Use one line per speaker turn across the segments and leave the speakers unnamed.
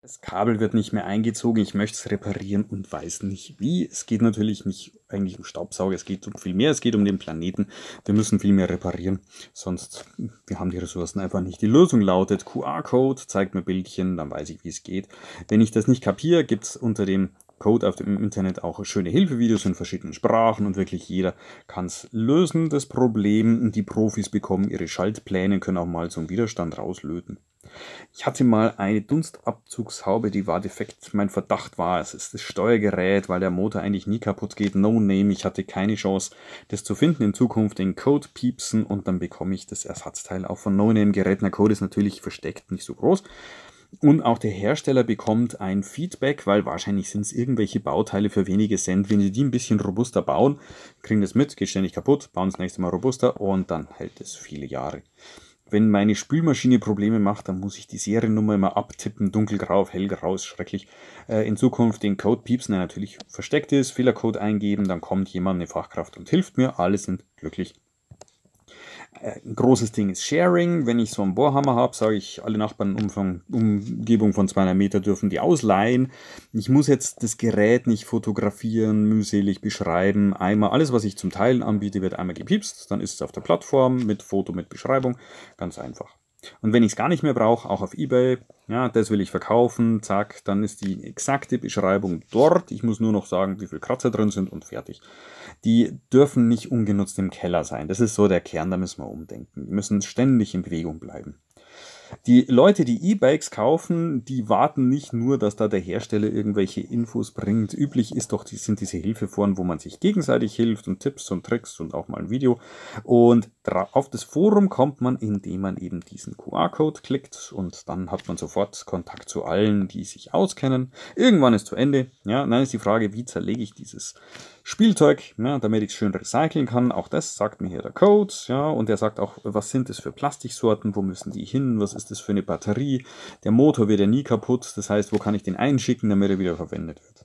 Das Kabel wird nicht mehr eingezogen, ich möchte es reparieren und weiß nicht wie. Es geht natürlich nicht eigentlich um Staubsauger, es geht um viel mehr, es geht um den Planeten. Wir müssen viel mehr reparieren, sonst wir haben die Ressourcen einfach nicht. Die Lösung lautet QR-Code, zeigt mir Bildchen, dann weiß ich, wie es geht. Wenn ich das nicht kapiere, gibt es unter dem Code auf dem Internet auch schöne Hilfevideos in verschiedenen Sprachen und wirklich jeder kann es lösen, das Problem. Die Profis bekommen ihre Schaltpläne, können auch mal so einen Widerstand rauslöten. Ich hatte mal eine Dunstabzugshaube, die war defekt. Mein Verdacht war, es ist das Steuergerät, weil der Motor eigentlich nie kaputt geht. No name, ich hatte keine Chance, das zu finden. In Zukunft den Code piepsen und dann bekomme ich das Ersatzteil auch von No Name Gerät. Der Code ist natürlich versteckt, nicht so groß. Und auch der Hersteller bekommt ein Feedback, weil wahrscheinlich sind es irgendwelche Bauteile für wenige Cent. Wenn sie die ein bisschen robuster bauen, kriegen das mit, geht ständig kaputt, bauen das nächste Mal robuster und dann hält es viele Jahre. Wenn meine Spülmaschine Probleme macht, dann muss ich die Seriennummer immer abtippen, dunkelgrau auf hellgrau, ist schrecklich. Äh, in Zukunft den Code piepsen, der natürlich versteckt ist, Fehlercode eingeben, dann kommt jemand, eine Fachkraft und hilft mir, alle sind glücklich. Ein äh, großes Ding ist Sharing. Wenn ich so einen Bohrhammer habe, sage ich, alle Nachbarn in Umfang, Umgebung von 200 Meter dürfen die ausleihen. Ich muss jetzt das Gerät nicht fotografieren, mühselig beschreiben. Einmal alles, was ich zum Teilen anbiete, wird einmal gepiepst. Dann ist es auf der Plattform mit Foto, mit Beschreibung. Ganz einfach. Und wenn ich es gar nicht mehr brauche, auch auf Ebay, ja, das will ich verkaufen, zack, dann ist die exakte Beschreibung dort. Ich muss nur noch sagen, wie viel Kratzer drin sind und fertig. Die dürfen nicht ungenutzt im Keller sein. Das ist so der Kern, da müssen wir umdenken. Die müssen ständig in Bewegung bleiben. Die Leute, die E-Bikes kaufen, die warten nicht nur, dass da der Hersteller irgendwelche Infos bringt. Üblich ist doch, sind diese Hilfeforen, wo man sich gegenseitig hilft und Tipps und Tricks und auch mal ein Video. Und auf das Forum kommt man, indem man eben diesen QR-Code klickt und dann hat man sofort Kontakt zu allen, die sich auskennen. Irgendwann ist zu Ende. Ja, dann ist die Frage, wie zerlege ich dieses Spielzeug, ja, damit ich es schön recyceln kann. Auch das sagt mir hier der Code. Ja, und er sagt auch, was sind das für Plastiksorten, wo müssen die hin, was ist das für eine Batterie. Der Motor wird ja nie kaputt, das heißt, wo kann ich den einschicken, damit er wieder verwendet wird.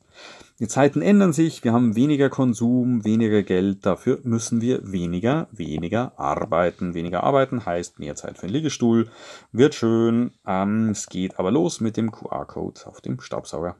Die Zeiten ändern sich, wir haben weniger Konsum, weniger Geld, dafür müssen wir weniger, weniger arbeiten. Weniger arbeiten heißt mehr Zeit für den Liegestuhl, wird schön, ähm, es geht aber los mit dem QR-Code auf dem Staubsauger.